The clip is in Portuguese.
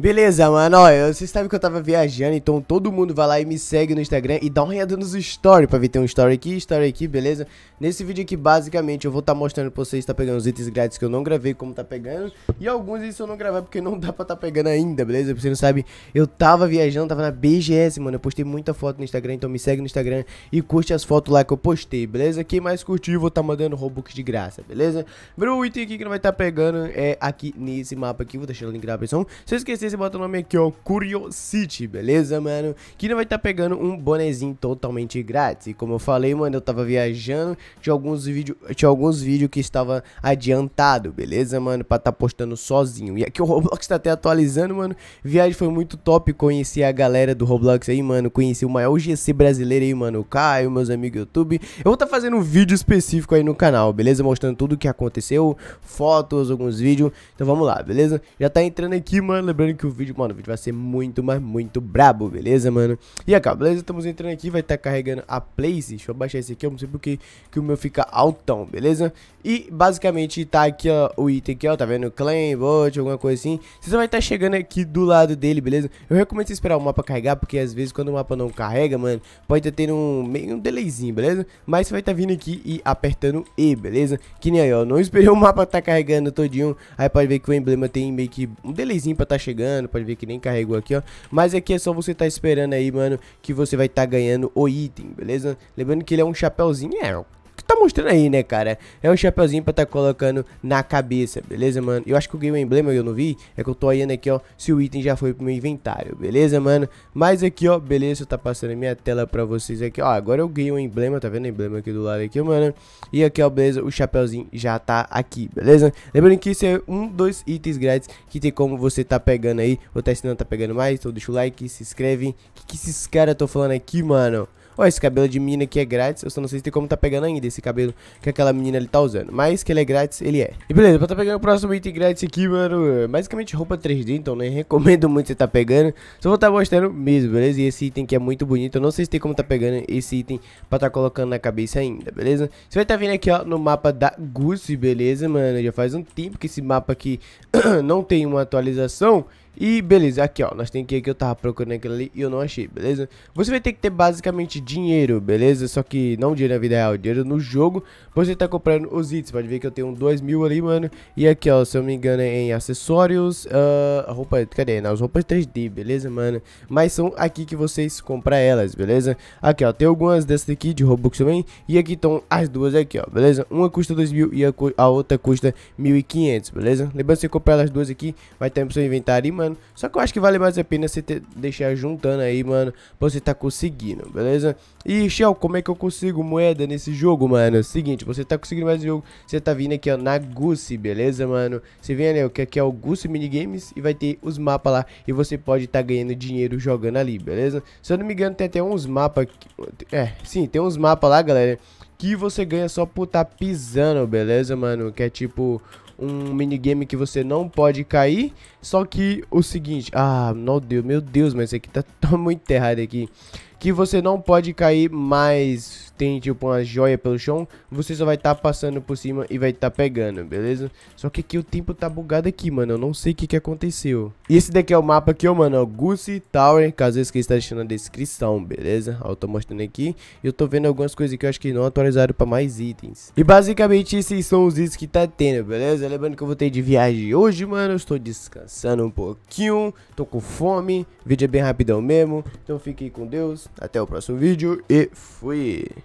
Beleza, mano, ó, vocês sabem que eu tava viajando, então todo mundo vai lá e me segue no Instagram e dá uma olhada nos stories pra ver, tem um story aqui, story aqui, beleza? Nesse vídeo aqui, basicamente, eu vou estar tá mostrando pra vocês, tá pegando os itens grátis que eu não gravei, como tá pegando, e alguns isso eu não gravei porque não dá pra tá pegando ainda, beleza? Pra você não sabe, eu tava viajando, tava na BGS, mano, eu postei muita foto no Instagram, então me segue no Instagram e curte as fotos lá que eu postei, beleza? Quem mais curtiu, vou tá mandando Robux de graça, beleza? O item aqui que não vai tá pegando é aqui nesse mapa aqui, vou deixar o link na descrição, se eu esquecer você bota o nome aqui, ó, Curiosity, beleza, mano? Que não vai estar tá pegando um bonezinho totalmente grátis. E como eu falei, mano, eu tava viajando, tinha alguns vídeos alguns vídeos que estava adiantado, beleza, mano? Pra tá postando sozinho. E aqui o Roblox tá até atualizando, mano. Viagem foi muito top, conheci a galera do Roblox aí, mano. Conheci o maior GC brasileiro aí, mano. O Caio, meus amigos YouTube. Eu vou tá fazendo um vídeo específico aí no canal, beleza? Mostrando tudo o que aconteceu, fotos, alguns vídeos. Então vamos lá, beleza? Já tá entrando aqui, mano. Lembrando que que o vídeo, mano, o vídeo vai ser muito, mas muito brabo, beleza, mano? E acá, beleza? Estamos entrando aqui, vai estar tá carregando a Place. Deixa eu baixar esse aqui, eu não sei porque que o meu fica altão, beleza? E basicamente tá aqui, ó, o item aqui, ó, tá vendo? Claim, bot, alguma coisa assim. Você vai estar tá chegando aqui do lado dele, beleza? Eu recomendo esperar o mapa carregar, porque às vezes quando o mapa não carrega, mano, pode estar tá tendo um, meio um delayzinho, beleza? Mas você vai estar tá vindo aqui e apertando E, beleza? Que nem aí, ó, não esperei o mapa tá carregando todinho. Aí pode ver que o emblema tem meio que um delayzinho pra tá chegando carregando, pode ver que nem carregou aqui, ó. Mas aqui é só você tá esperando aí, mano, que você vai tá ganhando o item, beleza? Lembrando que ele é um chapéuzinho, é, tá mostrando aí, né, cara? É um chapeuzinho pra tá colocando na cabeça, beleza, mano? Eu acho que eu ganhei um emblema e eu não vi, é que eu tô olhando aqui, ó, se o item já foi pro meu inventário, beleza, mano? Mas aqui, ó, beleza, tá passando a minha tela pra vocês aqui, ó, agora eu ganhei um emblema, tá vendo o emblema aqui do lado aqui, mano? E aqui, ó, beleza, o chapeuzinho já tá aqui, beleza? Lembrando que isso é um dos itens grátis que tem como você tá pegando aí, ou tá ensinando tá pegando mais, então deixa o like, se inscreve. O que, que esses caras tão falando aqui, mano? Ó, esse cabelo de menina aqui é grátis, eu só não sei se tem como tá pegando ainda esse cabelo que aquela menina ali tá usando. Mas que ele é grátis, ele é. E beleza, pra tá pegando o próximo item grátis aqui, mano, é basicamente roupa 3D, então nem né? recomendo muito você tá pegando. Só vou tá mostrando mesmo, beleza? E esse item que é muito bonito, eu não sei se tem como tá pegando esse item pra tá colocando na cabeça ainda, beleza? Você vai tá vindo aqui, ó, no mapa da Goose, beleza, mano? Já faz um tempo que esse mapa aqui não tem uma atualização. E beleza, aqui ó, nós tem que ir que eu tava procurando aquilo ali e eu não achei, beleza? Você vai ter que ter basicamente dinheiro, beleza? Só que não dinheiro na vida real, dinheiro no jogo Você tá comprando os itens, pode ver que eu tenho 2 mil ali, mano E aqui ó, se eu não me engano é em acessórios, uh, roupa, cadê? Não, as roupas 3D, beleza, mano? Mas são aqui que vocês compram elas, beleza? Aqui ó, tem algumas dessas aqui de Robux também E aqui estão as duas aqui ó, beleza? Uma custa 2 mil e a, a outra custa 1.500, beleza? Lembrando que você comprar elas duas aqui, vai ter pro seu inventário, mano mano. Só que eu acho que vale mais a pena você ter, deixar juntando aí, mano, pra você tá conseguindo, beleza? E, Shell, como é que eu consigo moeda nesse jogo, mano? É seguinte, você tá conseguindo mais jogo, você tá vindo aqui, ó, na Goose, beleza, mano? Você vem ali, ó, que aqui é o Goose Minigames e vai ter os mapas lá e você pode tá ganhando dinheiro jogando ali, beleza? Se eu não me engano, tem até uns mapas... É, sim, tem uns mapas lá, galera, que você ganha só por tá pisando, beleza, mano? Que é tipo um minigame que você não pode cair. Só que o seguinte, ah, meu Deus, meu Deus, mas isso aqui tá, tá muito errado aqui. Que você não pode cair mais tem tipo uma joia pelo chão, você só vai estar tá passando por cima e vai estar tá pegando, beleza? Só que aqui o tempo tá bugado aqui, mano, eu não sei o que que aconteceu. E esse daqui é o mapa aqui, ó, mano, ó, é Goose Tower, caso eu esqueça, tá deixando na descrição, beleza? Ó, eu tô mostrando aqui, eu tô vendo algumas coisas que eu acho que não atualizaram pra mais itens. E basicamente esses são os itens que tá tendo, beleza? Lembrando que eu voltei de viagem hoje, mano, eu estou descansando um pouquinho, tô com fome, o vídeo é bem rapidão mesmo, então fiquem com Deus, até o próximo vídeo e fui!